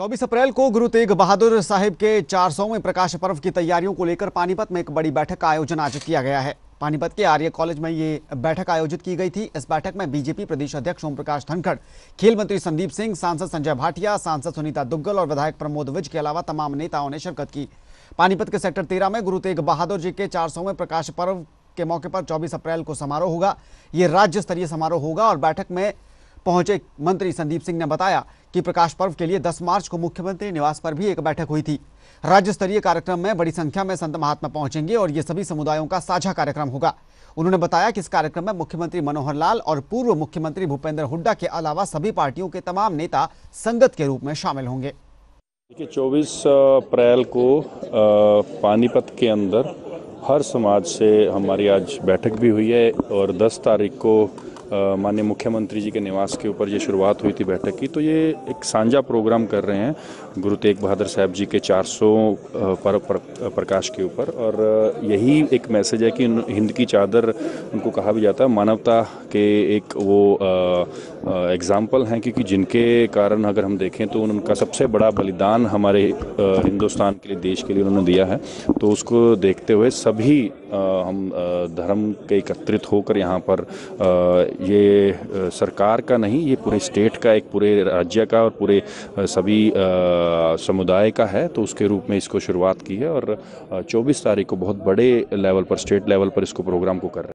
24 अप्रैल को गुरु तेग बहादुर साहिब के चार सौवें प्रकाश पर्व की तैयारियों को लेकर पानीपत में एक बड़ी बैठक का आयोजन आज किया गया है पानीपत के आर्य कॉलेज में ये बैठक आयोजित की गई थी इस बैठक में बीजेपी प्रदेश अध्यक्ष ओम प्रकाश धनखड़ खेल मंत्री संदीप सिंह सांसद संजय भाटिया सांसद सुनीता दुग्गल और विधायक प्रमोद विज के अलावा तमाम नेताओं ने शिरकत की पानीपत के सेक्टर तेरह में गुरु तेग बहादुर जी के चार सौवें प्रकाश पर्व के मौके पर चौबीस अप्रैल को समारोह होगा ये राज्य स्तरीय समारोह होगा और बैठक में पहुंचे मंत्री संदीप सिंह ने बताया कि प्रकाश पर्व के लिए 10 मार्च को मुख्यमंत्री निवास पर भी एक बैठक हुई थी राज्य स्तरीय कार्यक्रम में बड़ी संख्या में संत महात्मा पहुंचेंगे और ये सभी समुदायों का साझा कार्यक्रम होगा उन्होंने बताया कि इस कार्यक्रम में मुख्यमंत्री मनोहर लाल और पूर्व मुख्यमंत्री भूपेंद्र हुड्डा के अलावा सभी पार्टियों के तमाम नेता संगत के रूप में शामिल होंगे देखिए 24 अप्रैल को पानीपत के अंदर हर समाज से हमारी आज बैठक भी हुई है और 10 तारीख को माननीय मुख्यमंत्री जी के निवास के ऊपर ये शुरुआत हुई थी बैठक की तो ये एक साझा प्रोग्राम कर रहे हैं गुरु तेग बहादुर साहब जी के 400 पर, पर प्रकाश के ऊपर और यही एक मैसेज है कि हिंद की चादर उनको कहा भी जाता है मानवता के एक वो एग्ज़ाम्पल हैं क्योंकि जिनके कारण अगर हम देखें तो उनका सबसे बड़ा बलिदान हमारे हिंदुस्तान के लिए देश के लिए उन्होंने दिया है तो उसको देखते हुए सभी हम धर्म के एकत्रित होकर यहाँ पर ये सरकार का नहीं ये पूरे स्टेट का एक पूरे राज्य का और पूरे सभी समुदाय का है तो उसके रूप में इसको शुरुआत की है और 24 तारीख को बहुत बड़े लेवल पर स्टेट लेवल पर इसको प्रोग्राम को कर रहे हैं